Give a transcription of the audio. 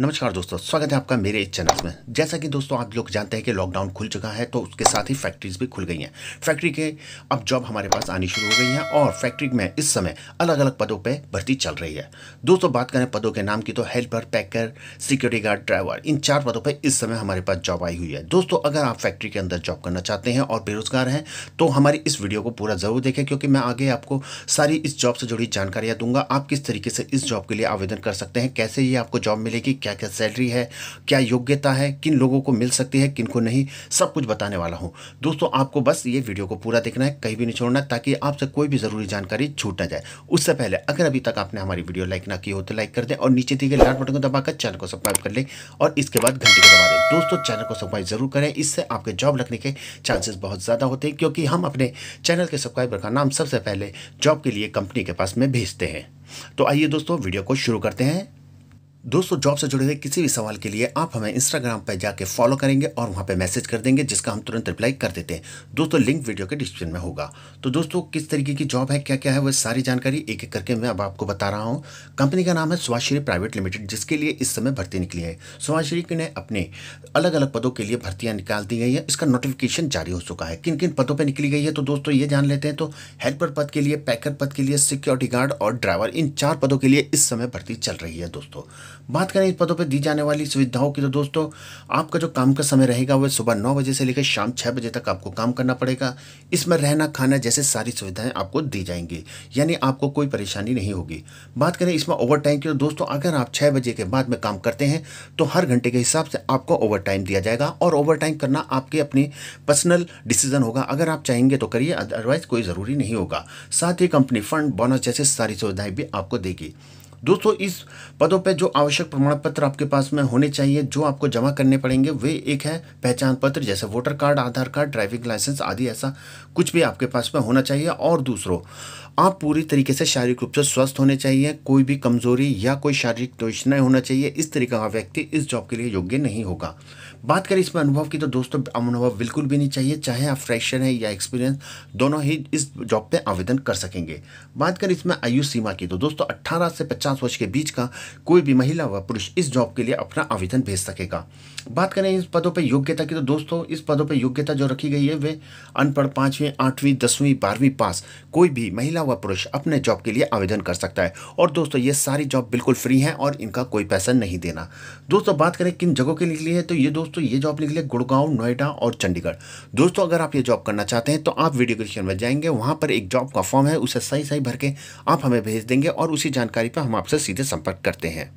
नमस्कार दोस्तों स्वागत है आपका मेरे इस चैनल में जैसा कि दोस्तों आप लोग जानते हैं कि लॉकडाउन खुल चुका है तो उसके साथ ही फैक्ट्रीज भी खुल गई हैं फैक्ट्री के अब जॉब हमारे पास आनी शुरू हो गई हैं और फैक्ट्री में इस समय अलग अलग पदों पे भर्ती चल रही है दोस्तों बात करें पदों के नाम की तो helper packer security guard driver इन चार पदों पर इस समय हमारे पास जॉब आई हुई है दोस्तों अगर आप फैक्ट्री के अंदर जॉब करना चाहते हैं और बेरोजगार हैं तो हमारी इस वीडियो को पूरा ज़रूर देखें क्योंकि मैं आगे आपको सारी इस जॉब से जुड़ी जानकारियाँ दूंगा आप किस तरीके से इस जॉब के लिए आवेदन कर सकते हैं कैसे ये आपको जॉब मिलेगी क्या क्या सैलरी है क्या योग्यता है किन लोगों को मिल सकती है किन को नहीं सब कुछ बताने वाला हूँ दोस्तों आपको बस ये वीडियो को पूरा देखना है कहीं भी नहीं छोड़ना ताकि आपसे कोई भी ज़रूरी जानकारी छूट ना जाए उससे पहले अगर अभी तक आपने हमारी वीडियो लाइक ना की हो तो लाइक कर दें और नीचे दिए गए लाल बटन को दबाकर चैनल को सब्सक्राइब कर लें और इसके बाद घंटे को दबा दें दोस्तों चैनल को सब्सक्राइब जरूर करें इससे आपके जॉब लगने के चांसेस बहुत ज़्यादा होते हैं क्योंकि हम अपने चैनल के सब्सक्राइबर का नाम सबसे पहले जॉब के लिए कंपनी के पास में भेजते हैं तो आइए दोस्तों वीडियो को शुरू करते हैं दोस्तों जॉब से जुड़े हुए किसी भी सवाल के लिए आप हमें इंस्टाग्राम पर जाके फॉलो करेंगे और वहाँ पे मैसेज कर देंगे जिसका हम तुरंत रिप्लाई कर देते हैं दोस्तों लिंक वीडियो के डिस्क्रिप्शन में होगा तो दोस्तों किस तरीके की जॉब है क्या क्या है वह सारी जानकारी एक एक करके मैं अब आपको बता रहा हूँ कंपनी का नाम है सुभाषश्री प्राइवेट लिमिटेड जिसके लिए इस समय भर्ती निकली है सुभाषश्री ने अपने अलग अलग पदों के लिए भर्तियाँ निकाल दी गई हैं इसका नोटिफिकेशन जारी हो चुका है किन किन पदों पर निकली गई है तो दोस्तों ये जान लेते हैं तो हेल्पर पद के लिए पैकर पद के लिए सिक्योरिटी गार्ड और ड्राइवर इन चार पदों के लिए इस समय भर्ती चल रही है दोस्तों बात करें इन पदों पर दी जाने वाली सुविधाओं की तो दोस्तों आपका जो काम का समय रहेगा वह सुबह नौ बजे से लेकर शाम छः बजे तक आपको काम करना पड़ेगा इसमें रहना खाना जैसे सारी सुविधाएं आपको दी जाएंगी यानी आपको कोई परेशानी नहीं होगी बात करें इसमें ओवर टाइम की तो दोस्तों अगर आप छः बजे के बाद में काम करते हैं तो हर घंटे के हिसाब से आपको ओवर टाइम दिया जाएगा और ओवर टाइम करना आपके अपनी पर्सनल डिसीजन होगा अगर आप चाहेंगे तो करिए अदरवाइज कोई ज़रूरी नहीं होगा साथ ही कंपनी फंड बोनस जैसे सारी सुविधाएँ भी आपको देगी दोस्तों इस पदों पे जो आवश्यक प्रमाण पत्र आपके पास में होने चाहिए जो आपको जमा करने पड़ेंगे वे एक है पहचान पत्र जैसे voter card Aadhaar card driving licence आदि ऐसा कुछ भी आपके पास में होना चाहिए और दूसरों आप पूरी तरीके से शारीरिक रूप से स्वस्थ होने चाहिए कोई भी कमजोरी या कोई शारीरिक दोष नहीं होना चाहिए इस तरीके का व्यक्ति इस जॉब के लिए योग्य नहीं होगा बात करें इसमें अनुभव की तो दोस्तों अनुभव बिल्कुल भी नहीं चाहिए चाहे आप फ्रेशर हैं या एक्सपीरियंस दोनों ही इस जॉब पे आवेदन कर सकेंगे बात करें इसमें आयु सीमा की तो दोस्तों 18 से 50 वर्ष के बीच का कोई भी महिला व पुरुष इस जॉब के लिए अपना आवेदन भेज सकेगा बात करें इस पदों पर योग्यता की तो दोस्तों इस पदों पर योग्यता जो रखी गई है वे अनपढ़ पाँचवीं आठवीं दसवीं बारहवीं पास कोई भी महिला व पुरुष अपने जॉब के लिए आवेदन कर सकता है और दोस्तों ये सारी जॉब बिल्कुल फ्री हैं और इनका कोई पैसा नहीं देना दोस्तों बात करें किन जगहों के लिए तो ये दोस्तों दोस्तों ये जॉब निकली गुड़गांव नोएडा और चंडीगढ़ दोस्तों अगर आप ये जॉब करना चाहते हैं तो आप वीडियो क्रिप्शन में जाएंगे वहाँ पर एक जॉब का फॉर्म है उसे सही सही भर के आप हमें भेज देंगे और उसी जानकारी पर हम आपसे सीधे संपर्क करते हैं